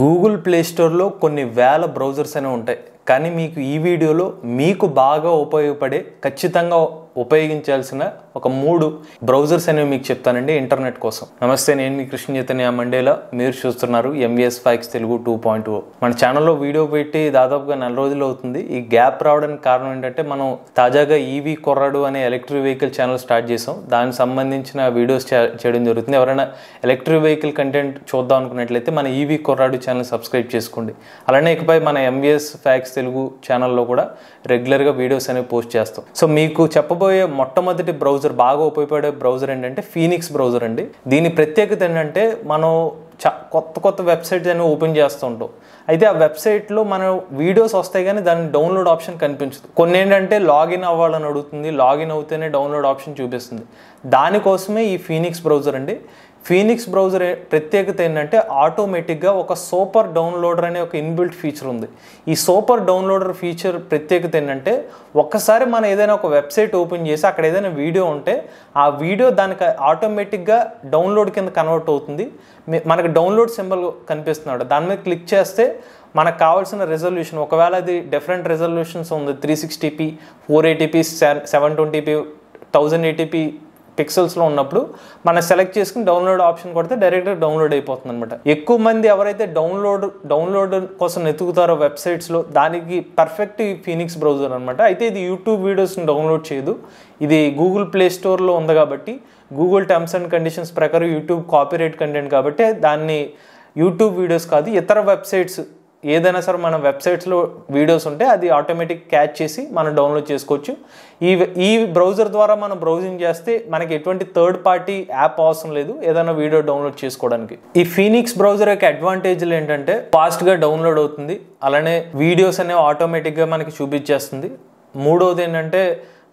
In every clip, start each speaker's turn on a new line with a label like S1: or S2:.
S1: Google ప్లేస్టోర్లో కొన్ని వేల browsers అనే ఉంటాయి కానీ మీకు ఈ వీడియోలో మీకు బాగా ఉపయోగపడే ఖచ్చితంగా ఉపయోగించాల్సిన ఒక మూడు బ్రౌజర్స్ అనేవి మీకు చెప్తానండి ఇంటర్నెట్ కోసం నమస్తే నేను మీ కృష్ణ చైతన్య మండేలా మీరు చూస్తున్నారు MVS facts Telugu two point O మన ఛానల్లో వీడియో పెట్టి దాదాపుగా నెల రోజులు అవుతుంది ఈ గ్యాప్ రావడానికి కారణం ఏంటంటే మనం తాజాగా ఈవీ e కుర్రాడు అనే ఎలక్ట్రిక్ వెహికల్ ఛానల్ స్టార్ట్ చేసాం దానికి సంబంధించిన వీడియోస్ చేయడం జరుగుతుంది ఎవరైనా ఎలక్ట్రిక్ వెహికల్ కంటెంట్ చూద్దాం అనుకున్నట్లయితే మన ఈవీ e కుర్రాడు ఛానల్ సబ్స్క్రైబ్ చేసుకోండి అలానే ఇకపై మన ఎంవిఎస్ ఫ్యాక్స్ తెలుగు ఛానల్లో కూడా రెగ్యులర్గా వీడియోస్ అనేవి పోస్ట్ చేస్తాం సో మీకు చెప్పబో రాబోయే మొట్టమొదటి బ్రౌజర్ బాగా ఉపయోగపడే బ్రౌజర్ ఏంటంటే ఫీనిక్స్ బ్రౌజర్ అండి దీని ప్రత్యేకత ఏంటంటే మనం చ కొత్త కొత్త వెబ్సైట్స్ అనేవి ఓపెన్ చేస్తుంటాం అయితే ఆ వెబ్సైట్లో మన వీడియోస్ వస్తాయి కానీ దాని డౌన్లోడ్ ఆప్షన్ కనిపించదు కొన్ని ఏంటంటే లాగిన్ అవ్వాలని అడుగుతుంది లాగిన్ అవుతేనే డౌన్లోడ్ ఆప్షన్ చూపిస్తుంది దానికోసమే ఈ ఫీనిక్స్ బ్రౌజర్ అండి ఫీనిక్స్ బ్రౌజర్ ప్రత్యేకత ఏంటంటే ఆటోమేటిక్గా ఒక సూపర్ డౌన్లోడర్ అనే ఒక ఇన్బిల్ట్ ఫీచర్ ఉంది ఈ సూపర్ డౌన్లోడర్ ఫీచర్ ప్రత్యేకత ఏంటంటే ఒక్కసారి మనం ఏదైనా ఒక వెబ్సైట్ ఓపెన్ చేసి అక్కడ ఏదైనా వీడియో ఉంటే ఆ వీడియో దానికి ఆటోమేటిక్గా డౌన్లోడ్ కింద కన్వర్ట్ అవుతుంది మనకు డౌన్లోడ్ సింబల్ కనిపిస్తున్నాడు దాని మీద క్లిక్ చేస్తే మనకు కావాల్సిన రెజల్యూషన్ ఒకవేళ అది డిఫరెంట్ రెజల్యూషన్స్ ఉంది three sixty p four eighty p seven twenty p thousand eighty p పిక్సెల్స్లో ఉన్నప్పుడు మనం సెలెక్ట్ చేసుకుని డౌన్లోడ్ ఆప్షన్ కొడితే డైరెక్ట్గా డౌన్లోడ్ అయిపోతుంది అనమాట ఎక్కువ మంది ఎవరైతే డౌన్లోడ్ డౌన్లోడ్ కోసం ఎతుకుతారో వెబ్సైట్స్లో దానికి పర్ఫెక్ట్ ఫీనిక్స్ బ్రౌజర్ అనమాట అయితే ఇది యూట్యూబ్ వీడియోస్ని డౌన్లోడ్ చేయదు ఇది గూగుల్ ప్లే స్టోర్లో ఉంది కాబట్టి గూగుల్ టర్మ్స్ అండ్ కండిషన్స్ ప్రకారం యూట్యూబ్ కాపీరైట్ కంటెంట్ కాబట్టి దాన్ని యూట్యూబ్ వీడియోస్ కాదు ఇతర వెబ్సైట్స్ ఏదైనా సరే మన వెబ్సైట్స్లో వీడియోస్ ఉంటే అది ఆటోమేటిక్ క్యాచ్ చేసి మనం డౌన్లోడ్ చేసుకోవచ్చు ఈ ఈ బ్రౌజర్ ద్వారా మనం బ్రౌజింగ్ చేస్తే మనకి ఎటువంటి థర్డ్ పార్టీ యాప్ అవసరం లేదు ఏదైనా వీడియో డౌన్లోడ్ చేసుకోవడానికి ఈ ఫీనిక్స్ బ్రౌజర్ యొక్క అడ్వాంటేజ్లు ఏంటంటే ఫాస్ట్గా డౌన్లోడ్ అవుతుంది అలానే వీడియోస్ అనేవి ఆటోమేటిక్గా మనకి చూపించేస్తుంది మూడోది ఏంటంటే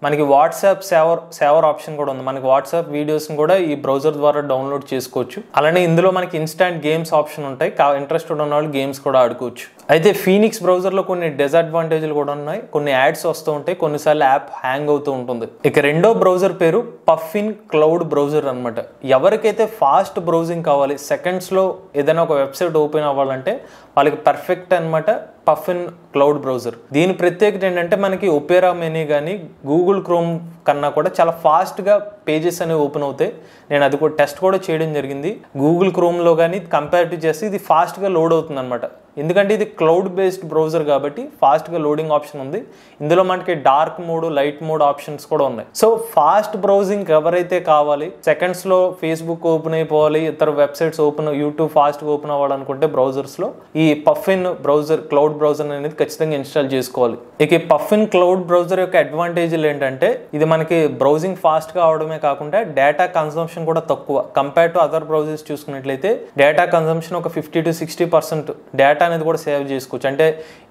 S1: మనకి వాట్సాప్ సేవర్ సేవర్ ఆప్షన్ కూడా ఉంది మనకి వాట్సాప్ వీడియోస్ని కూడా ఈ బ్రౌజర్ ద్వారా డౌన్లోడ్ చేసుకోవచ్చు అలానే ఇందులో మనకి ఇన్స్టాంట్ గేమ్స్ ఆప్షన్ ఉంటాయి ఇంట్రెస్టెడ్ ఉన్న వాళ్ళు గేమ్స్ కూడా ఆడుకోవచ్చు అయితే ఫీనిక్స్ బ్రౌజర్లో కొన్ని డిసడ్వాంటేజ్లు కూడా ఉన్నాయి కొన్ని యాడ్స్ వస్తూ ఉంటాయి కొన్నిసార్లు యాప్ హ్యాంగ్ అవుతూ ఉంటుంది ఇక రెండో బ్రౌజర్ పేరు పఫిన్ క్లౌడ్ బ్రౌజర్ అనమాట ఎవరికైతే ఫాస్ట్ బ్రౌజింగ్ కావాలి సెకండ్స్లో ఏదైనా ఒక వెబ్సైట్ ఓపెన్ అవ్వాలంటే వాళ్ళకి పర్ఫెక్ట్ అనమాట పఫిన్ క్లౌడ్ బ్రౌజర్ దీని ప్రత్యేకత ఏంటంటే మనకి ఒపేరా మెనీ కానీ గూగుల్ క్రోమ్ కన్నా కూడా చాలా ఫాస్ట్గా పేజెస్ అనేవి ఓపెన్ అవుతాయి నేను అది కూడా టెస్ట్ కూడా చేయడం జరిగింది గూగుల్ క్రోమ్లో కానీ కంపేర్టివ్ చేస్తే ఇది ఫాస్ట్గా లోడ్ అవుతుంది అనమాట ఎందుకంటే ఇది క్లౌడ్ బేస్డ్ బ్రౌజర్ కాబట్టి ఫాస్ట్గా లోడింగ్ ఆప్షన్ ఉంది ఇందులో మనకి dark mode light mode options కూడా ఉన్నాయి సో ఫాస్ట్ బ్రౌజింగ్ ఎవరైతే కావాలి సెకండ్స్లో ఫేస్బుక్ ఓపెన్ అయిపోవాలి ఇతర వెబ్సైట్స్ ఓపెన్ యూట్యూబ్ ఫాస్ట్గా ఓపెన్ అవ్వాలనుకుంటే బ్రౌజర్స్లో ఈ పఫిన్ బ్రౌజర్ క్లౌడ్ బ్రౌజర్ అనేది ఖచ్చితంగా ఇన్స్టాల్ చేసుకోవాలి ఇక పఫిన్ క్లౌడ్ బ్రౌజర్ యొక్క అడ్వాంటేజ్లు ఏంటంటే ఇది మనకి బ్రౌజింగ్ ఫాస్ట్గా అవడమే మాత్రమే కాకుండా డేటా కన్సంప్షన్ కూడా తక్కువ కంపేర్ టు అదర్ బ్రౌజర్స్ చూసుకున్నట్లయితే డేటా కన్సంప్షన్ ఒక fifty to sixty percent data అనేది కూడా సేవ్ చేసుకోవచ్చు అంటే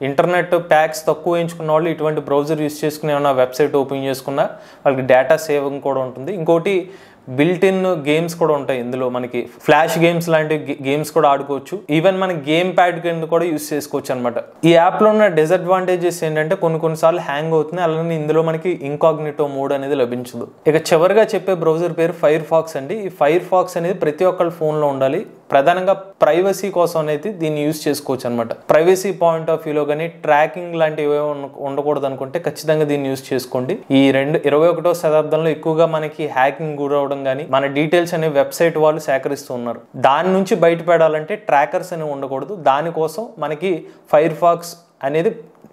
S1: ఇంటర్నెట్ ప్యాక్స్ తక్కువ వేయించుకున్న వాళ్ళు ఇటువంటి బ్రౌజర్ యూస్ చేసుకుని ఏమైనా వెబ్సైట్ ఓపెన్ చేసుకున్నా వాళ్ళకి డేటా సేవింగ్ కూడా ఉంటుంది ఇంకోటి బిల్ట్ ఇన్ గేమ్స్ కూడా ఉంటాయి ఇందులో మనకి ఫ్లాష్ గేమ్స్ లాంటి గేమ్స్ కూడా ఆడుకోవచ్చు ఈవెన్ మన గేమ్ ప్యాడ్ కింద కూడా యూస్ చేసుకోవచ్చు అనమాట ఈ యాప్లో ఉన్న డిసడ్వాంటేజెస్ ఏంటంటే కొన్ని కొన్నిసార్లు హ్యాంగ్ అవుతుంది అలానే ఇందులో మనకి ఇంకాగ్నిటో మోడ్ అనేది లభించదు ఇక చివరిగా చెప్పే బ్రౌజర్ పేరు ఫైర్ ఫాక్స్ అండి ఈ ఫైర్ ఫాక్స్ అనేది ప్రతి ఒక్కళ్ళ ఫోన్లో ఉండాలి ప్రధానంగా ప్రైవసీ కోసం అనేది దీన్ని యూజ్ చేసుకోవచ్చు అనమాట ప్రైవసీ పాయింట్ ఆఫ్ వ్యూలో కానీ ట్రాకింగ్ లాంటివి ఉండకూడదు అనుకుంటే ఖచ్చితంగా దీన్ని యూజ్ చేసుకోండి ఈ రెండు ఇరవై ఒకటో శతాబ్దంలో ఎక్కువగా మనకి హ్యాకింగ్ గురవడం కానీ మన డీటెయిల్స్ అనే వెబ్సైట్ వాళ్ళు సేకరిస్తూ ఉన్నారు దాని నుంచి బయటపడాలంటే ట్రాకర్స్ అనేవి ఉండకూడదు దానికోసం మనకి ఫైర్ ఫాక్స్ అనేది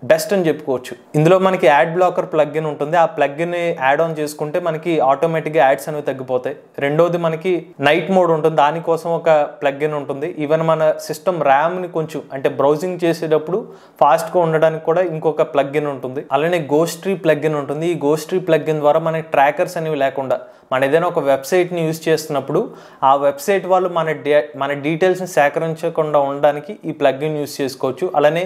S1: బెస్ట్ అని చెప్పుకోవచ్చు ఇందులో మనకి యాడ్ బ్లాకర్ ప్లగ్ఇన్ ఉంటుంది ఆ ప్లగ్ని యాడ్ ఆన్ చేసుకుంటే మనకి ఆటోమేటిక్గా యాడ్స్ అనేవి తగ్గిపోతాయి రెండోది మనకి నైట్ మోడ్ ఉంటుంది దానికోసం ఒక ప్లగ్ఇన్ ఉంటుంది ఈవెన్ మన సిస్టమ్ ర్యామ్ని కొంచెం అంటే బ్రౌజింగ్ చేసేటప్పుడు ఫాస్ట్గా ఉండడానికి కూడా ఇంకొక ప్లగ్గిన్ ఉంటుంది అలానే గోస్ట్రీ ప్లగ్ఇన్ ఉంటుంది ఈ గోస్ట్రీ ప్లగ్ఇన్ ద్వారా మనకి ట్రాకర్స్ అనేవి లేకుండా మన ఏదైనా ఒక వెబ్సైట్ని యూజ్ చేస్తున్నప్పుడు ఆ వెబ్సైట్ వాళ్ళు మన డే మన డీటెయిల్స్ని సేకరించకుండా ఉండడానికి ఈ ప్లగ్ఇన్ యూజ్ చేసుకోవచ్చు అలానే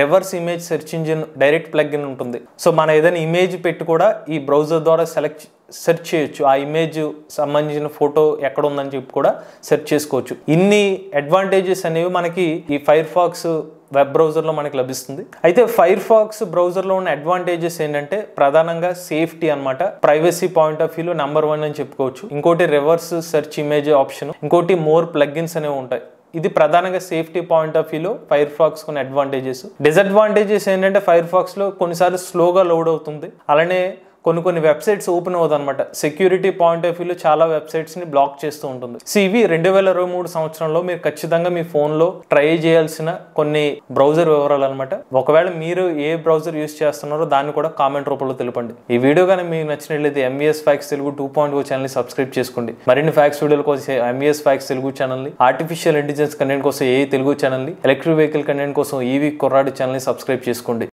S1: reverse image search engine direct plugin ఉంటుంది సో మన ఏదైనా ఇమేజ్ పెట్టి కూడా ఈ బ్రౌజర్ ద్వారా సెలెక్ట్ సెర్చ్ చేయొచ్చు ఆ ఇమేజ్ సంబంధించిన ఫోటో ఎక్కడ ఉందని చెప్పి కూడా సెర్చ్ చేసుకోవచ్చు ఇన్ని అడ్వాంటేజెస్ అనేవి మనకి ఈ ఫైర్ ఫాక్స్ వెబ్ బ్రౌజర్లో మనకి లభిస్తుంది అయితే ఫైర్ ఫాక్స్ బ్రౌజర్లో ఉన్న అడ్వాంటేజెస్ ఏంటంటే ప్రధానంగా సేఫ్టీ అనమాట ప్రైవసీ పాయింట్ ఆఫ్ వ్యూలో నెంబర్ వన్ అని చెప్పుకోవచ్చు ఇంకోటి రివర్స్ సెర్చ్ ఇమేజ్ ఆప్షన్ ఇంకోటి మోర్ ప్లగ్గిన్స్ అనేవి ఉంటాయి ఇది ప్రధానంగా సేఫ్టీ పాయింట్ ఆఫ్ వ్యూలో ఫైర్ ఫాక్స్ కొన్ని అడ్వాంటేజెస్ డిసడ్వాంటేజెస్ ఏంటంటే ఫైర్ ఫాక్స్లో కొన్నిసార్లు స్లోగా లోడ్ అవుతుంది అలానే కొన్ని కొన్ని వెబ్సైట్స్ ఓపెన్ అనమాట సెక్యూరిటీ పాయింట్ ఆఫ్ వ్యూలో చాలా వెబ్సైట్స్ని బ్లాక్ చేస్తూ ఉంటుంది సో ఇవి రెండు వేల ఇరవై మూడు సంవత్సరంలో మీరు ఖచ్చితంగా మీ ఫోన్లో ట్రై చేయాల్సిన కొన్ని బ్రౌజర్ వివరాలు అనమాట ఒకవేళ మీరు ఏ బ్రౌజర్ యూస్ చేస్తున్నారో దాన్ని కూడా కామెంట్ రూపంలో తెలిపండి ఈ వీడియో కానీ మీకు నచ్చినట్లయితే MVS facts e Telugu two point O ఛానల్ని సబ్స్క్రైబ్ చేసుకోండి మరిన్ని ఫ్యాక్స్ వీడియోల కోసం ఎంవీఎస్ ఫ్యాక్స్ e తెలుగు ఛానల్ని ఆర్టిఫిషియల్ ఇంటెలిజెన్స్ కంటెంట్ కోసం ఏ తెలుగు ఛానల్ని ఎలక్ట్రిక్ వెహికల్ కంటెంట్ కోసం ఈవీ కుర్రాడి ఛానల్ని సబ్స్క్రైబ్ చేసుకోండి